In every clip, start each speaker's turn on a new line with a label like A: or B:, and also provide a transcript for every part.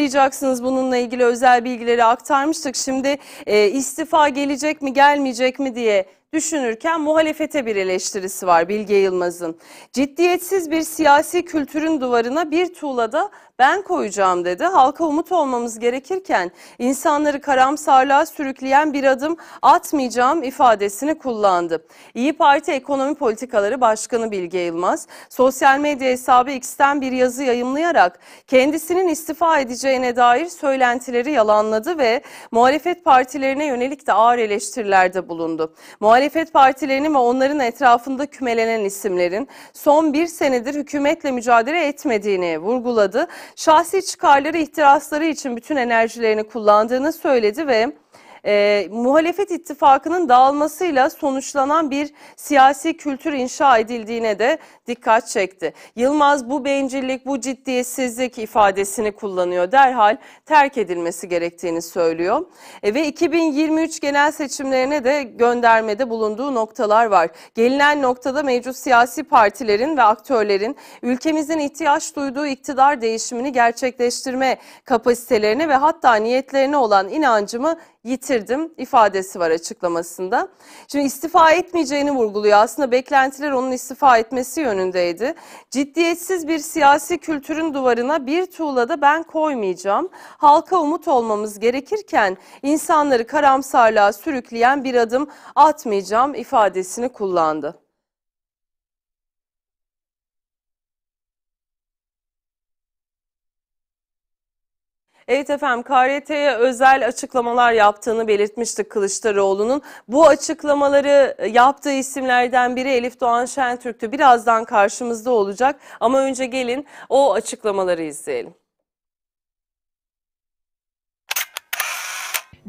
A: hatırlayacaksınız bununla ilgili özel bilgileri aktarmıştık. Şimdi e, istifa gelecek mi gelmeyecek mi diye düşünürken muhalefete bir eleştirisi var Bilge Yılmaz'ın. Ciddiyetsiz bir siyasi kültürün duvarına bir tuğla da ben koyacağım dedi. Halka umut olmamız gerekirken insanları karamsarlığa sürükleyen bir adım atmayacağım ifadesini kullandı. İyi Parti Ekonomi Politikaları Başkanı Bilge Yılmaz sosyal medya hesabı X'ten bir yazı yayımlayarak kendisinin istifa edeceğine dair söylentileri yalanladı ve muhalefet partilerine yönelik de ağır eleştirilerde bulundu. Muhalefet partilerinin ve onların etrafında kümelenen isimlerin son bir senedir hükümetle mücadele etmediğini vurguladı şahsi çıkarları ihtirasları için bütün enerjilerini kullandığını söyledi ve e, muhalefet ittifakının dağılmasıyla sonuçlanan bir siyasi kültür inşa edildiğine de dikkat çekti. Yılmaz bu bencillik, bu ciddiyetsizlik ifadesini kullanıyor. Derhal terk edilmesi gerektiğini söylüyor. E, ve 2023 genel seçimlerine de göndermede bulunduğu noktalar var. Gelinen noktada mevcut siyasi partilerin ve aktörlerin ülkemizin ihtiyaç duyduğu iktidar değişimini gerçekleştirme kapasitelerine ve hatta niyetlerine olan inancımı yitirdi getirdim ifadesi var açıklamasında. Şimdi istifa etmeyeceğini vurguluyor. Aslında beklentiler onun istifa etmesi yönündeydi. Ciddiyetsiz bir siyasi kültürün duvarına bir tuğla da ben koymayacağım. Halka umut olmamız gerekirken insanları karamsarlığa sürükleyen bir adım atmayacağım ifadesini kullandı. Evet efendim KRT'ye özel açıklamalar yaptığını belirtmiştik Kılıçdaroğlu'nun. Bu açıklamaları e, yaptığı isimlerden biri Elif Doğan Şentürk'tü. Birazdan karşımızda olacak ama önce gelin o açıklamaları izleyelim.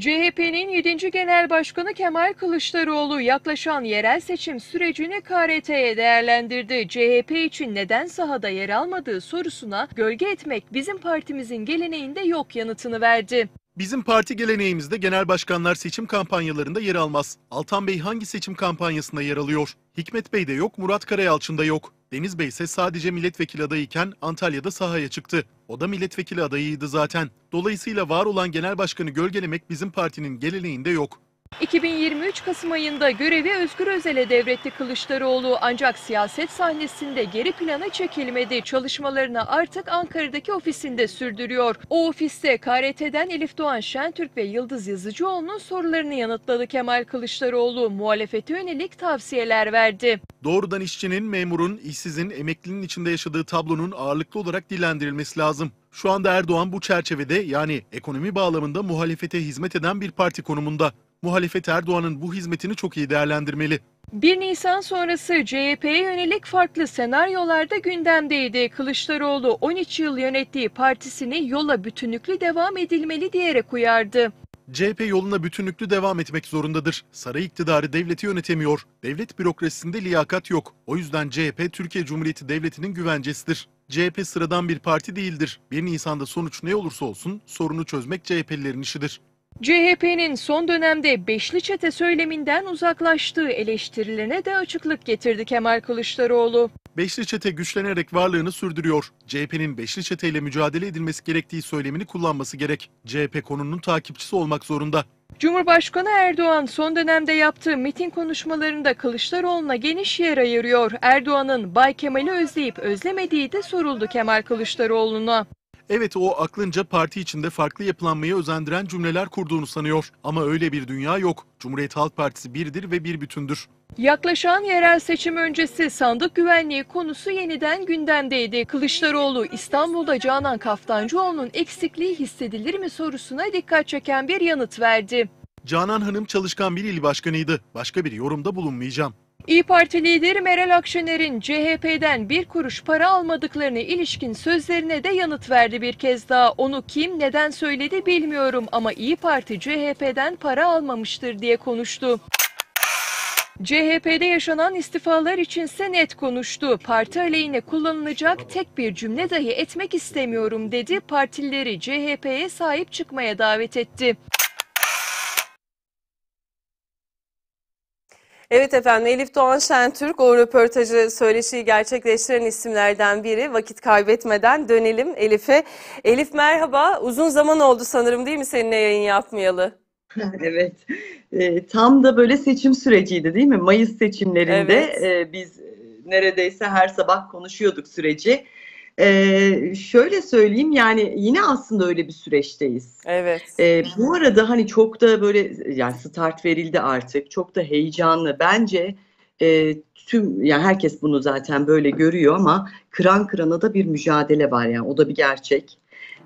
B: CHP'nin 7. Genel Başkanı Kemal Kılıçdaroğlu yaklaşan yerel seçim sürecini KRT'ye değerlendirdi. CHP için neden sahada yer almadığı sorusuna gölge etmek bizim partimizin geleneğinde yok yanıtını verdi.
C: Bizim parti geleneğimizde genel başkanlar seçim kampanyalarında yer almaz. Altan Bey hangi seçim kampanyasında yer alıyor? Hikmet Bey de yok, Murat Karayalçın da yok. Deniz Bey ise sadece milletvekili adayıyken Antalya'da sahaya çıktı. O da milletvekili adayıydı zaten. Dolayısıyla var olan genel başkanı gölgelemek bizim partinin geleneğinde yok.
B: 2023 Kasım ayında görevi Özgür Özel'e devretti Kılıçdaroğlu ancak siyaset sahnesinde geri plana çekilmedi. Çalışmalarını artık Ankara'daki ofisinde sürdürüyor. O ofiste KRT'den Elif Doğan Şentürk ve Yıldız Yazıcıoğlu'nun sorularını yanıtladı Kemal Kılıçdaroğlu. Muhalefete yönelik tavsiyeler verdi.
C: Doğrudan işçinin, memurun, işsizin, emeklinin içinde yaşadığı tablonun ağırlıklı olarak dillendirilmesi lazım. Şu anda Erdoğan bu çerçevede yani ekonomi bağlamında muhalefete hizmet eden bir parti konumunda muhalefet Erdoğan'ın bu hizmetini çok iyi değerlendirmeli.
B: 1 Nisan sonrası CHP'ye yönelik farklı senaryolarda gündemdeydi. Kılıçdaroğlu 13 yıl yönettiği partisini yola bütünlüklü devam edilmeli diyerek uyardı.
C: CHP yoluna bütünlüklü devam etmek zorundadır. Saray iktidarı devleti yönetemiyor. Devlet bürokrasisinde liyakat yok. O yüzden CHP Türkiye Cumhuriyeti Devleti'nin güvencesidir. CHP sıradan bir parti değildir. 1 Nisan'da sonuç ne olursa olsun sorunu çözmek CHP'lilerin işidir.
B: CHP'nin son dönemde beşli çete söyleminden uzaklaştığı eleştirilerine de açıklık getirdi Kemal Kılıçdaroğlu.
C: Beşli çete güçlenerek varlığını sürdürüyor. CHP'nin beşli çeteyle mücadele edilmesi gerektiği söylemini kullanması gerek. CHP konunun takipçisi olmak zorunda. Cumhurbaşkanı Erdoğan son dönemde
B: yaptığı mitin konuşmalarında Kılıçdaroğlu'na geniş yer ayırıyor. Erdoğan'ın Bay Kemal'i özleyip özlemediği de soruldu Kemal Kılıçdaroğlu'na.
C: Evet o aklınca parti içinde farklı yapılanmaya özendiren cümleler kurduğunu sanıyor. Ama öyle bir dünya yok. Cumhuriyet Halk Partisi birdir ve bir bütündür.
B: Yaklaşan yerel seçim öncesi sandık güvenliği konusu yeniden gündemdeydi. Kılıçdaroğlu İstanbul'da Canan Kaftancıoğlu'nun eksikliği hissedilir mi sorusuna dikkat çeken bir yanıt verdi.
C: Canan Hanım çalışkan bir il başkanıydı. Başka bir yorumda bulunmayacağım.
B: İyi Parti lideri Meral Akşener'in CHP'den bir kuruş para almadıklarını ilişkin sözlerine de yanıt verdi bir kez daha. Onu kim neden söyledi bilmiyorum ama İyi Parti CHP'den para almamıştır diye konuştu. CHP'de yaşanan istifalar için senet konuştu. Parti aleyhine kullanılacak tek bir cümle dahi etmek istemiyorum dedi. Partileri CHP'ye
A: sahip çıkmaya davet etti. Evet efendim Elif Doğan Şentürk o röportajı söyleşiyi gerçekleştiren isimlerden biri. Vakit kaybetmeden dönelim Elif'e. Elif merhaba uzun zaman oldu sanırım değil mi seninle yayın yapmayalı? evet
D: e, tam da böyle seçim süreciydi değil mi? Mayıs seçimlerinde evet.
A: e, biz neredeyse her sabah
D: konuşuyorduk süreci. Ee, şöyle söyleyeyim yani yine aslında öyle bir süreçteyiz. Evet. Ee, bu arada hani çok da böyle yani start verildi artık. Çok da heyecanlı. Bence e, tüm yani herkes bunu zaten böyle görüyor ama kıran kırana da bir mücadele var yani o da bir gerçek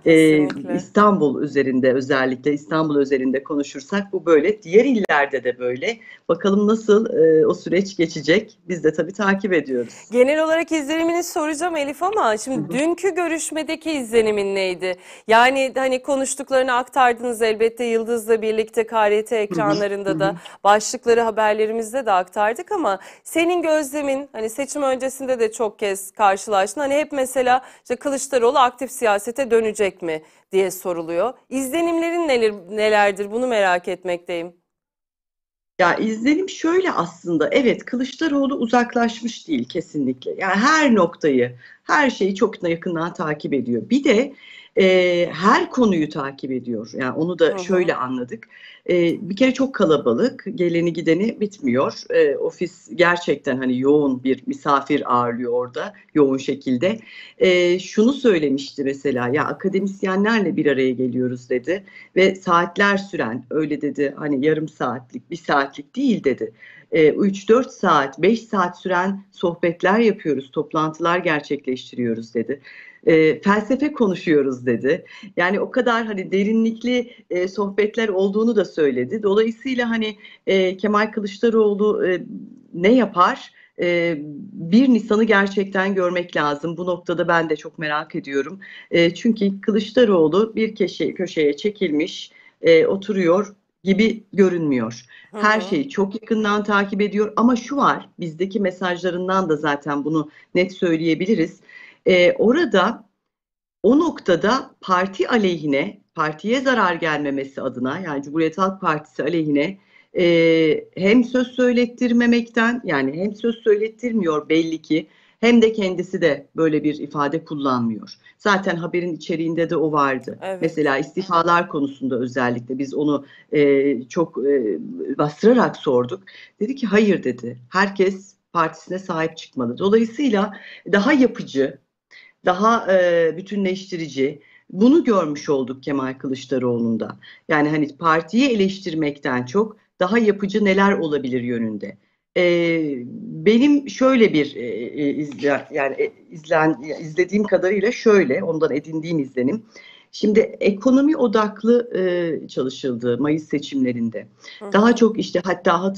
D: e, İstanbul üzerinde özellikle İstanbul üzerinde konuşursak bu böyle. Diğer illerde de böyle. Bakalım nasıl e, o süreç geçecek. Biz de tabii takip ediyoruz.
A: Genel olarak izlenimini soracağım Elif ama şimdi Hı-hı. dünkü görüşmedeki izlenimin neydi? Yani hani konuştuklarını aktardınız elbette Yıldız'la birlikte KRT ekranlarında Hı-hı. da başlıkları haberlerimizde de aktardık ama senin gözlemin hani seçim öncesinde de çok kez karşılaştın. Hani hep mesela işte Kılıçdaroğlu aktif siyasete dönecek gelecek mi diye soruluyor. İzlenimlerin neler, nelerdir bunu merak etmekteyim. Ya
D: izlenim şöyle aslında evet Kılıçdaroğlu uzaklaşmış değil kesinlikle. Yani her noktayı, her şeyi çok yakından takip ediyor. Bir de e, her konuyu takip ediyor. Yani onu da Aha. şöyle anladık. E, bir kere çok kalabalık, geleni gideni bitmiyor. E, ofis gerçekten hani yoğun bir misafir ağırlıyor orada yoğun şekilde. E, şunu söylemişti mesela ya akademisyenlerle bir araya geliyoruz dedi ve saatler süren öyle dedi hani yarım saatlik, bir saatlik değil dedi. E, 3-4 saat, 5 saat süren sohbetler yapıyoruz, toplantılar gerçekleştiriyoruz dedi e, felsefe konuşuyoruz dedi. Yani o kadar hani derinlikli e, sohbetler olduğunu da söyledi. Dolayısıyla hani e, Kemal Kılıçdaroğlu e, ne yapar? E, 1 Nisan'ı gerçekten görmek lazım. Bu noktada ben de çok merak ediyorum. E, çünkü Kılıçdaroğlu bir köşe, köşeye çekilmiş, e, oturuyor gibi görünmüyor. Her şeyi çok yakından takip ediyor ama şu var bizdeki mesajlarından da zaten bunu net söyleyebiliriz. E, orada o noktada parti aleyhine, partiye zarar gelmemesi adına yani Cumhuriyet Halk Partisi aleyhine e, hem söz söylettirmemekten yani hem söz söylettirmiyor belli ki hem de kendisi de böyle bir ifade kullanmıyor. Zaten haberin içeriğinde de o vardı. Evet. Mesela istifalar konusunda özellikle biz onu e, çok e, bastırarak sorduk. Dedi ki hayır dedi. Herkes partisine sahip çıkmalı. Dolayısıyla daha yapıcı, daha e, bütünleştirici. Bunu görmüş olduk Kemal Kılıçdaroğlu'nda. Yani hani partiyi eleştirmekten çok daha yapıcı neler olabilir yönünde. E, benim şöyle bir e, izle, yani izlen, izlediğim kadarıyla şöyle ondan edindiğim izlenim. Şimdi ekonomi odaklı e, çalışıldı Mayıs seçimlerinde. Daha çok işte hatta